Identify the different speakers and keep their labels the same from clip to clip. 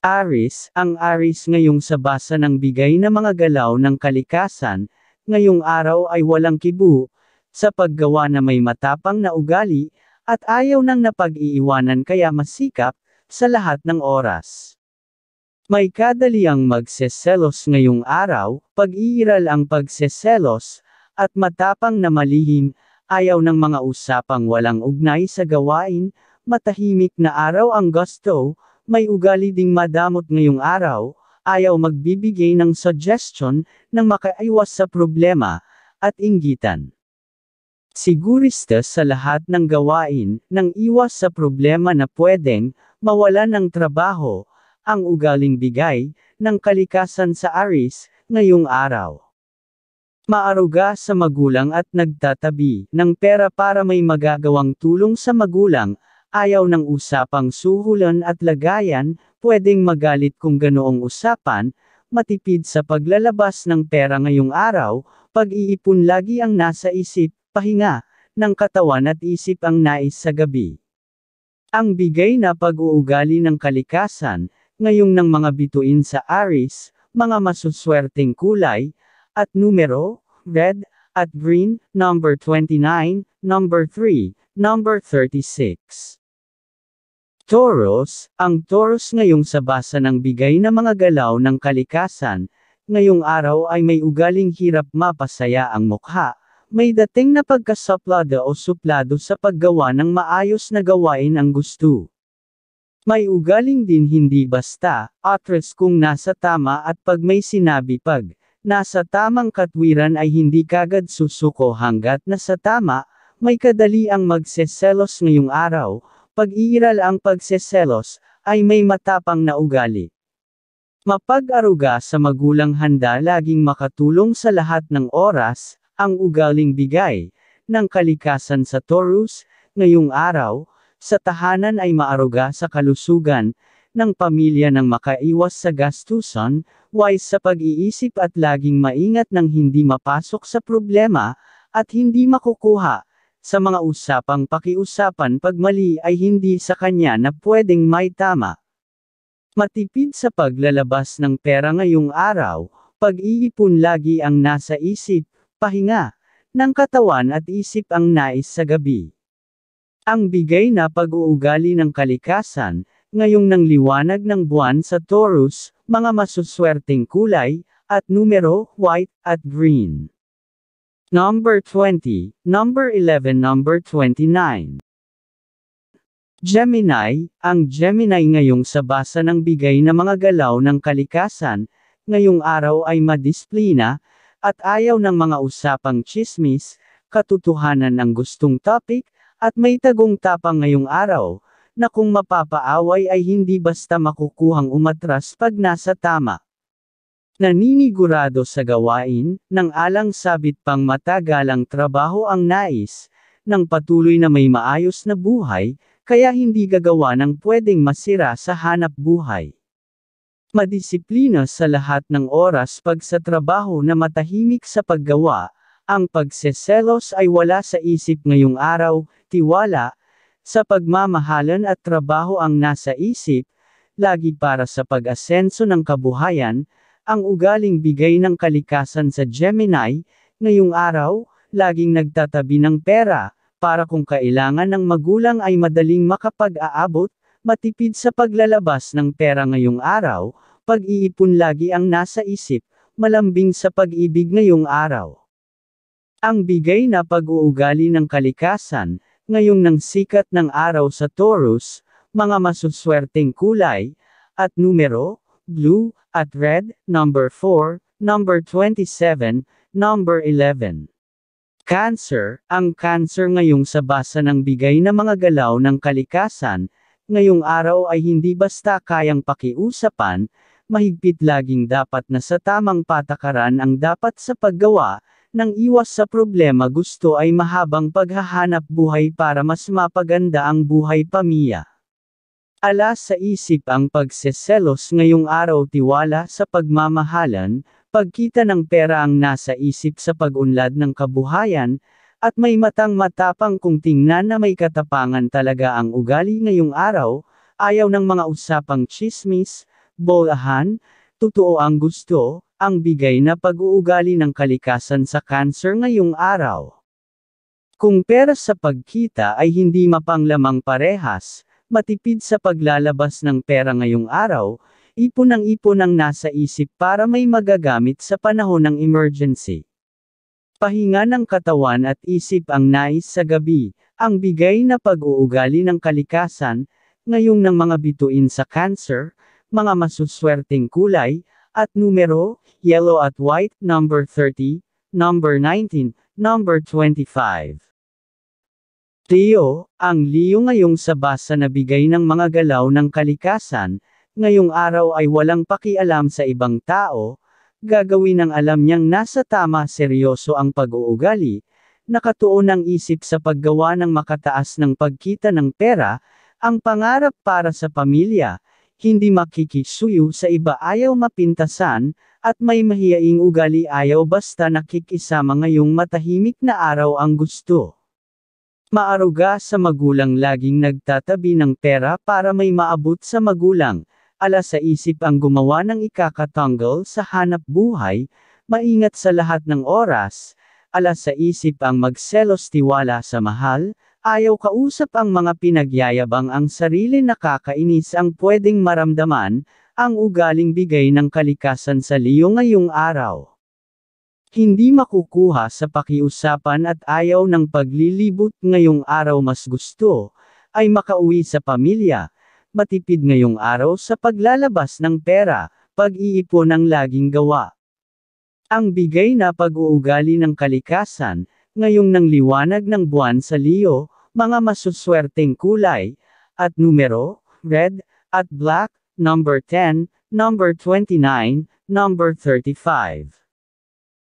Speaker 1: Aris, ang Aris ngayong sa basa ng bigay na mga galaw ng kalikasan, ngayong araw ay walang kibu, sa paggawa na may matapang na ugali, at ayaw nang napag-iiwanan kaya masikap, sa lahat ng oras. May kadaliang magseselos ngayong araw, pag-iiral ang pagseselos, at matapang na malihim, ayaw ng mga usapang walang ugnay sa gawain, matahimik na araw ang gusto, may ugali ding madamot ngayong araw, ayaw magbibigay ng suggestion na makaiwas sa problema, at inggitan. Sigurista sa lahat ng gawain, nang iwas sa problema na pwedeng, mawala ng trabaho, ang ugaling bigay, ng kalikasan sa aris, ngayong araw. Maaruga sa magulang at nagtatabi ng pera para may magagawang tulong sa magulang ayaw ng usapang suhulan at lagayan, pwedeng magalit kung ganoong usapan, matipid sa paglalabas ng pera ngayong araw, pag-iipon lagi ang nasa isip, pahinga, ng katawan at isip ang nais sa gabi. Ang bigay na pag-uugali ng kalikasan, ngayong ng mga bituin sa Aris, mga masuswerteng kulay, at numero, red, at green, number 29, number 3, number 36. Taurus, ang Taurus ngayong sa basa ng bigay na mga galaw ng kalikasan, ngayong araw ay may ugaling hirap mapasaya ang mukha, may dating na pagkasaplada o suplado sa paggawa ng maayos na gawain ang gusto. May ugaling din hindi basta, atres kung nasa tama at pag may sinabi pag, nasa tamang katwiran ay hindi kagad susuko hanggat nasa tama, may kadali ang magseselos ngayong araw, pag-iiral ang pagseselos, ay may matapang na ugali. Mapag-aruga sa magulang handa laging makatulong sa lahat ng oras, ang ugaling bigay, ng kalikasan sa Taurus, ngayong araw, sa tahanan ay maaruga sa kalusugan, ng pamilya ng makaiwas sa gastuson, wise sa pag-iisip at laging maingat ng hindi mapasok sa problema, at hindi makukuha, sa mga usapang pakiusapan pag mali ay hindi sa kanya na pwedeng may tama. Matipid sa paglalabas ng pera ngayong araw, pag-iipon lagi ang nasa isip, pahinga, ng katawan at isip ang nais sa gabi. Ang bigay na pag-uugali ng kalikasan, ngayong ng liwanag ng buwan sa Taurus, mga masuswerteng kulay, at numero, white, at green. Number 20, Number 11, Number 29. Gemini, ang Gemini ngayong sa basa ng bigay na mga galaw ng kalikasan, ngayong araw ay madisiplina, at ayaw ng mga usapang chismis, katotohanan ng gustong topic, at may tagong tapang ngayong araw, na kung mapapaaway ay hindi basta makukuhang umatras pag nasa tama. Naninigurado sa gawain, nang alang sabit pang matagalang trabaho ang nais, ng patuloy na may maayos na buhay, kaya hindi gagawa ng pwedeng masira sa hanap buhay. Madisiplina sa lahat ng oras pag sa trabaho na matahimik sa paggawa, ang pagseselos ay wala sa isip ngayong araw, tiwala, sa pagmamahalan at trabaho ang nasa isip, lagi para sa pag-asenso ng kabuhayan, ang ugaling bigay ng kalikasan sa Gemini, ngayong araw, laging nagtatabi ng pera, para kung kailangan ng magulang ay madaling makapag-aabot, matipid sa paglalabas ng pera ngayong araw, pag-iipon lagi ang nasa isip, malambing sa pag-ibig ngayong araw. Ang bigay na pag-uugali ng kalikasan, ngayong nang sikat ng araw sa Taurus, mga masuswerteng kulay, at numero, blue, at red, number 4, number 27, number 11. Cancer, ang cancer ngayong sa basa ng bigay na mga galaw ng kalikasan, ngayong araw ay hindi basta kayang pakiusapan, mahigpit laging dapat na sa tamang patakaran ang dapat sa paggawa, nang iwas sa problema gusto ay mahabang paghahanap buhay para mas mapaganda ang buhay pamilya. Ala sa isip ang pagseselos ngayong araw tiwala sa pagmamahalan, pagkita ng pera ang nasa isip sa pagunlad ng kabuhayan, at may matang matapang kung tingnan na may katapangan talaga ang ugali ngayong araw, ayaw ng mga usapang chismis, bolahan, totoo ang gusto, ang bigay na pag-uugali ng kalikasan sa cancer ngayong araw. Kung pera sa pagkita ay hindi mapanglamang parehas, matipid sa paglalabas ng pera ngayong araw, ipon ang ipon ang nasa isip para may magagamit sa panahon ng emergency. Pahinga ng katawan at isip ang nais sa gabi, ang bigay na pag-uugali ng kalikasan, ngayong ng mga bituin sa cancer, mga masuswerteng kulay, at numero, yellow at white, number 30, number 19, number 25. Teo, ang liyo ngayong sabas sa nabigay ng mga galaw ng kalikasan, ngayong araw ay walang pakialam sa ibang tao, gagawin ang alam niyang nasa tama seryoso ang pag-uugali, nakatuon ang isip sa paggawa ng makataas ng pagkita ng pera, ang pangarap para sa pamilya, hindi makikisuyo sa iba ayaw mapintasan, at may mahiyaing ugali ayaw basta nakikisama ngayong matahimik na araw ang gusto. Maaruga sa magulang laging nagtatabi ng pera para may maabot sa magulang, ala sa isip ang gumawa ng ikakatangle sa hanap buhay, maingat sa lahat ng oras, ala sa isip ang magselos tiwala sa mahal, ayaw kausap ang mga pinagyayabang ang sarili nakakainis ang pwedeng maramdaman, ang ugaling bigay ng kalikasan sa liyo ngayong araw. Hindi makukuha sa pakiusapan at ayaw ng paglilibot ngayong araw mas gusto, ay makauwi sa pamilya, matipid ngayong araw sa paglalabas ng pera, pag-iipon ang laging gawa. Ang bigay na pag-uugali ng kalikasan, ngayong ng liwanag ng buwan sa Leo, mga masuswerteng kulay, at numero, red, at black, number 10, number 29, number 35.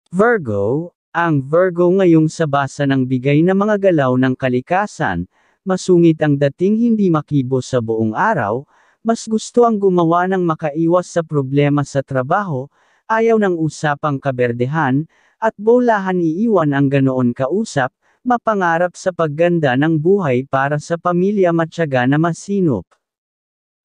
Speaker 1: Virgo, ang Virgo ngayong sa basa ng bigay na mga galaw ng kalikasan, masungit ang dating hindi makibo sa buong araw, mas gusto ang gumawa ng makaiwas sa problema sa trabaho, ayaw ng usapang kaberdehan, at bolahan iiwan ang ganoon kausap, mapangarap sa pagganda ng buhay para sa pamilya matyaga na masinop.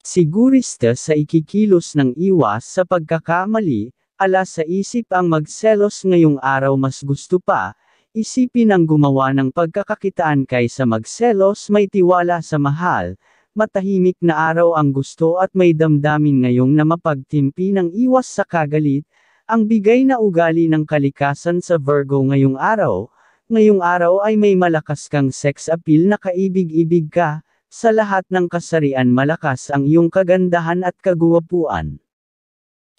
Speaker 1: Sigurista sa ikikilos ng iwas sa pagkakamali, pala sa isip ang magselos ngayong araw mas gusto pa, isipin ang gumawa ng pagkakakitaan kaysa magselos may tiwala sa mahal, matahimik na araw ang gusto at may damdamin ngayong na mapagtimpi ng iwas sa kagalit, ang bigay na ugali ng kalikasan sa Virgo ngayong araw, ngayong araw ay may malakas kang sex appeal na kaibig-ibig ka, sa lahat ng kasarian malakas ang iyong kagandahan at kagwapuan.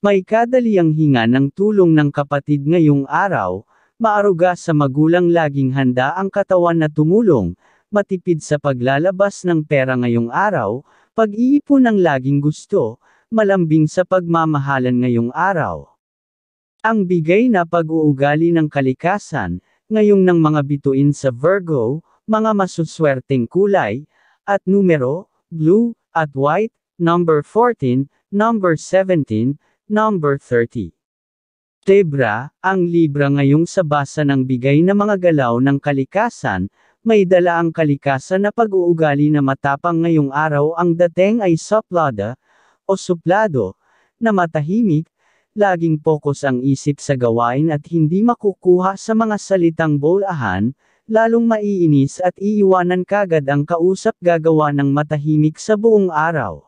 Speaker 1: May kadali ang hinga ng tulong ng kapatid ngayong araw, maaruga sa magulang laging handa ang katawan na tumulong, matipid sa paglalabas ng pera ngayong araw, pag-iipon ang laging gusto, malambing sa pagmamahalan ngayong araw. Ang bigay na pag-uugali ng kalikasan, ngayong ng mga bituin sa Virgo, mga masuswerteng kulay, at numero, blue, at white, number 14, number 17, Number 30. Tebra, ang Libra ngayong sa basa ng bigay na mga galaw ng kalikasan, may dala ang kalikasan na pag-uugali na matapang ngayong araw ang dating ay suplada, o suplado, na matahimik, laging pokus ang isip sa gawain at hindi makukuha sa mga salitang bolahan, lalong maiinis at iiwanan kagad ang kausap gagawa ng matahimik sa buong araw.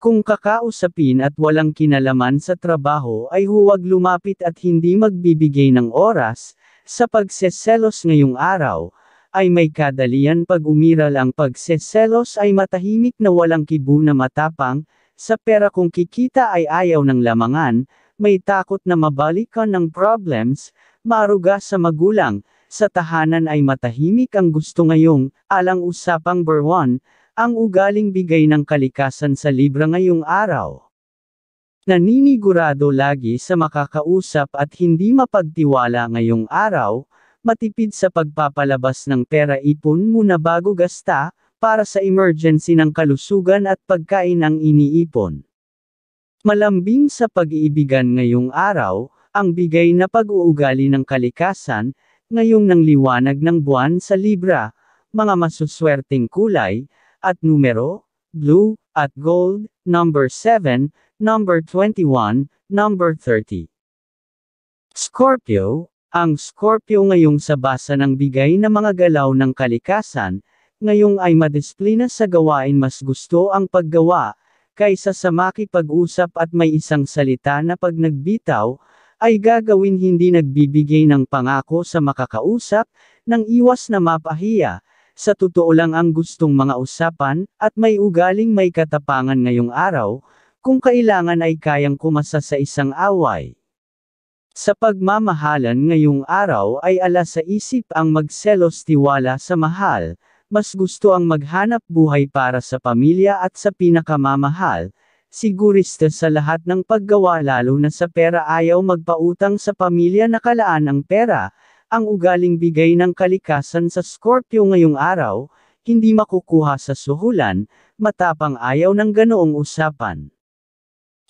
Speaker 1: Kung kakausapin at walang kinalaman sa trabaho ay huwag lumapit at hindi magbibigay ng oras, sa pagseselos ngayong araw, ay may kadalian pag umiral ang pagseselos ay matahimik na walang kibo na matapang, sa pera kung kikita ay ayaw ng lamangan, may takot na mabalikan ng problems, maruga sa magulang, sa tahanan ay matahimik ang gusto ngayong, alang usapang Berwan, ang ugaling bigay ng kalikasan sa Libra ngayong araw. Naninigurado lagi sa makakausap at hindi mapagtiwala ngayong araw, matipid sa pagpapalabas ng pera ipon muna bago gasta, para sa emergency ng kalusugan at pagkain ang iniipon. Malambing sa pag-iibigan ngayong araw, ang bigay na pag-uugali ng kalikasan, ngayong nang liwanag ng buwan sa Libra, mga masuswerteng kulay, at numero, blue, at gold, number 7, number 21, number 30. Scorpio, ang Scorpio ngayong sa basa ng bigay na mga galaw ng kalikasan, ngayong ay madisiplina sa gawain mas gusto ang paggawa, kaysa sa makipag-usap at may isang salita na pag nagbitaw, ay gagawin hindi nagbibigay ng pangako sa makakausap, nang iwas na mapahiya, sa totoo lang ang gustong mga usapan, at may ugaling may katapangan ngayong araw, kung kailangan ay kayang kumasa sa isang away. Sa pagmamahalan ngayong araw ay ala sa isip ang magselos tiwala sa mahal, mas gusto ang maghanap buhay para sa pamilya at sa pinakamamahal, sigurista sa lahat ng paggawa lalo na sa pera ayaw magpautang sa pamilya na kalaan ang pera, ang ugaling bigay ng kalikasan sa Scorpio ngayong araw, hindi makukuha sa suhulan, matapang ayaw ng ganoong usapan.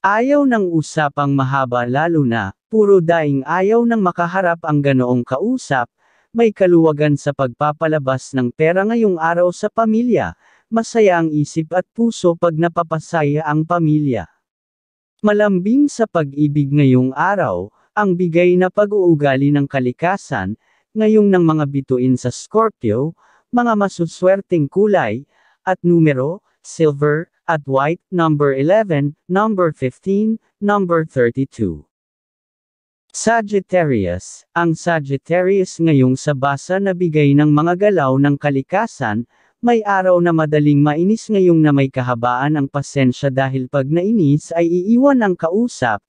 Speaker 1: Ayaw ng usapang mahaba lalo na, puro daing ayaw ng makaharap ang ganoong kausap, may kaluwagan sa pagpapalabas ng pera ngayong araw sa pamilya, masaya ang isip at puso pag napapasaya ang pamilya. Malambing sa pag-ibig ngayong araw, ang bigay na pag-uugali ng kalikasan, ngayong ng mga bituin sa Scorpio, mga masuswerteng kulay, at numero, silver, at white, number 11, number 15, number 32. Sagittarius, ang Sagittarius ngayong sa basa na bigay ng mga galaw ng kalikasan, may araw na madaling mainis ngayong na may kahabaan ang pasensya dahil pag nainis ay iiwan ang kausap,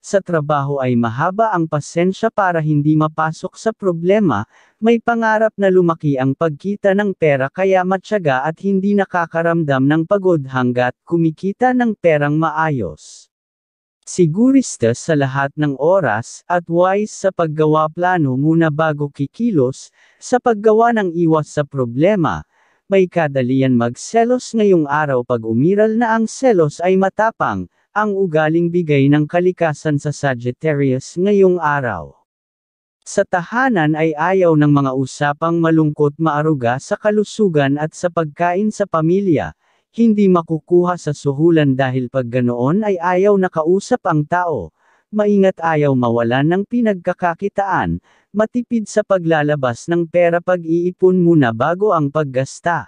Speaker 1: sa trabaho ay mahaba ang pasensya para hindi mapasok sa problema, may pangarap na lumaki ang pagkita ng pera kaya matyaga at hindi nakakaramdam ng pagod hanggat kumikita ng perang maayos. Sigurista sa lahat ng oras at wise sa paggawa plano muna bago kikilos, sa paggawa ng iwas sa problema, may kadalian magselos ngayong araw pag umiral na ang selos ay matapang, ang ugaling bigay ng kalikasan sa Sagittarius ngayong araw. Sa tahanan ay ayaw ng mga usapang malungkot maaruga sa kalusugan at sa pagkain sa pamilya, hindi makukuha sa suhulan dahil pag ganoon ay ayaw nakausap ang tao, maingat ayaw mawalan ng pinagkakakitaan, matipid sa paglalabas ng pera pag-iipon muna bago ang paggasta.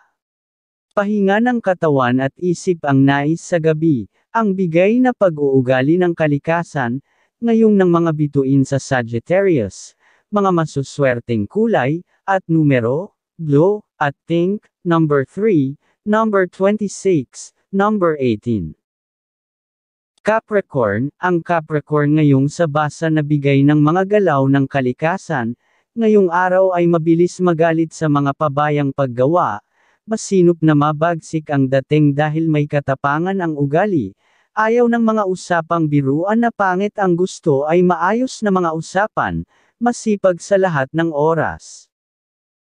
Speaker 1: Pahinga ng katawan at isip ang nais sa gabi, ang bigay na pag-uugali ng kalikasan, ngayong ng mga bituin sa Sagittarius, mga masuswerteng kulay, at numero, blue, at pink, number 3, number 26, number 18. Capricorn, ang Capricorn ngayong sa basa na bigay ng mga galaw ng kalikasan, ngayong araw ay mabilis magalit sa mga pabayang paggawa, mas masinop na mabagsik ang dating dahil may katapangan ang ugali, ayaw ng mga usapang biruan na pangit ang gusto ay maayos na mga usapan, masipag sa lahat ng oras.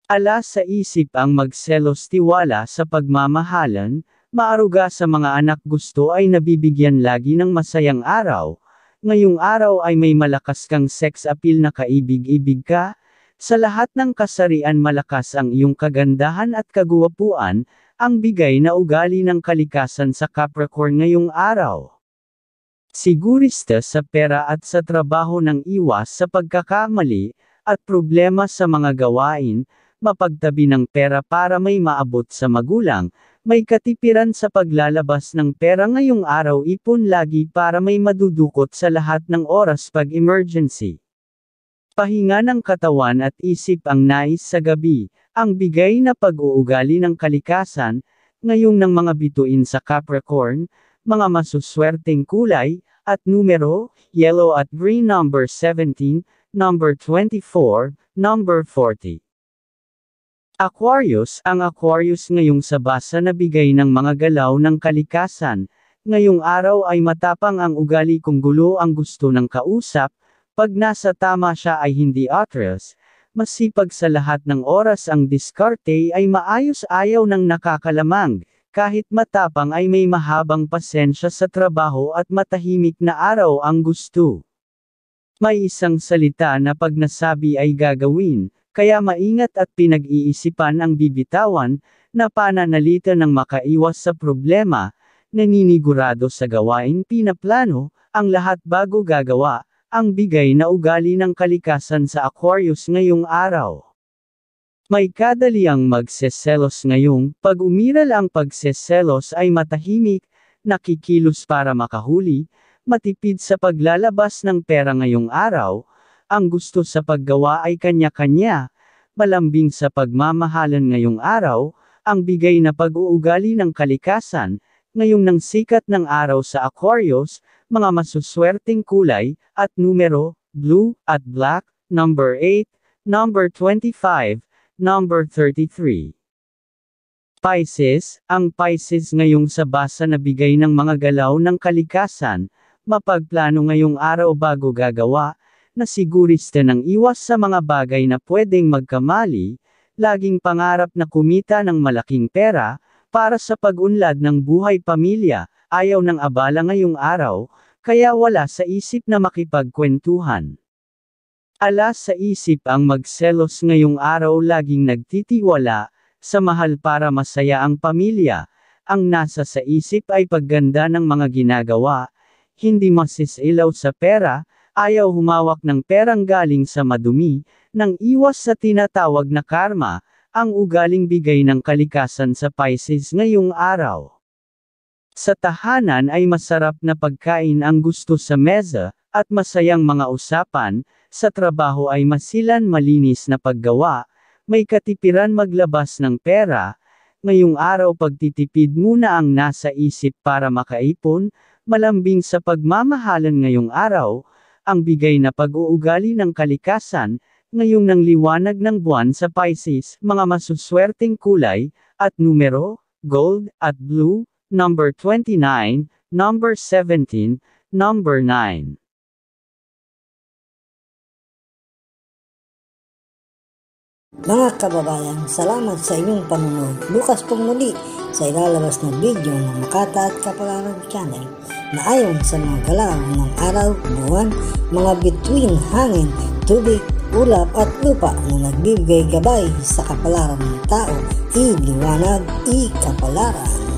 Speaker 1: Ala sa isip ang magselos tiwala sa pagmamahalan, maaruga sa mga anak gusto ay nabibigyan lagi ng masayang araw, ngayong araw ay may malakas kang sex appeal na kaibig-ibig ka, sa lahat ng kasarian malakas ang iyong kagandahan at kagwapuan, ang bigay na ugali ng kalikasan sa Capricorn ngayong araw. Sigurista sa pera at sa trabaho ng iwas sa pagkakamali, at problema sa mga gawain, mapagtabi ng pera para may maabot sa magulang, may katipiran sa paglalabas ng pera ngayong araw ipon lagi para may madudukot sa lahat ng oras pag emergency. Pahinga ng katawan at isip ang nais sa gabi, ang bigay na pag-uugali ng kalikasan, ngayong ng mga bituin sa Capricorn, mga masuswerteng kulay, at numero, yellow at green number 17, number 24, number 40. Aquarius, ang Aquarius ngayong sa basa na bigay ng mga galaw ng kalikasan, ngayong araw ay matapang ang ugali kung gulo ang gusto ng kausap, pag nasa tama siya ay hindi atreus, masipag sa lahat ng oras ang diskarte ay maayos ayaw ng nakakalamang, kahit matapang ay may mahabang pasensya sa trabaho at matahimik na araw ang gusto. May isang salita na pag nasabi ay gagawin, kaya maingat at pinag-iisipan ang bibitawan, na pananalita ng makaiwas sa problema, naninigurado sa gawain pinaplano, ang lahat bago gagawa, ang bigay na ugali ng kalikasan sa Aquarius ngayong araw. May kadaliang magseselos ngayong, pag umiral ang pagseselos ay matahimik, nakikilos para makahuli, matipid sa paglalabas ng pera ngayong araw, ang gusto sa paggawa ay kanya-kanya, malambing sa pagmamahalan ngayong araw, ang bigay na pag-uugali ng kalikasan, ngayong nang sikat ng araw sa Aquarius, mga masuswerteng kulay, at numero, blue, at black, number 8, number 25, number 33. Pisces, ang Pisces ngayong sa basa na bigay ng mga galaw ng kalikasan, mapagplano ngayong araw bago gagawa, na sigurista ng iwas sa mga bagay na pwedeng magkamali, laging pangarap na kumita ng malaking pera, para sa pag-unlad ng buhay pamilya, ayaw ng abala ngayong araw, kaya wala sa isip na makipagkwentuhan. Ala sa isip ang magselos ngayong araw laging nagtitiwala, sa mahal para masaya ang pamilya, ang nasa sa isip ay pagganda ng mga ginagawa, hindi masisilaw sa pera, ayaw humawak ng perang galing sa madumi, nang iwas sa tinatawag na karma, ang ugaling bigay ng kalikasan sa Pisces ngayong araw. Sa tahanan ay masarap na pagkain ang gusto sa mesa, at masayang mga usapan, sa trabaho ay masilan malinis na paggawa, may katipiran maglabas ng pera, ngayong araw pagtitipid muna ang nasa isip para makaipon, malambing sa pagmamahalan ngayong araw, ang bigay na pag-uugali ng kalikasan, ngayong nang liwanag ng buwan sa Pisces, mga masuswerteng kulay, at numero, gold, at blue, number 29, number 17, number 9. Mga kababayan, salamat sa inyong panunod. Bukas pong muli sa ilalabas na video ng Makata at Kapalaran Channel na ayon sa mga galaw ng araw, buwan, mga bituin, hangin, tubig, ulap at lupa na nagbibigay gabay sa kapalaran ng tao, i-liwanag, i-kapalaran.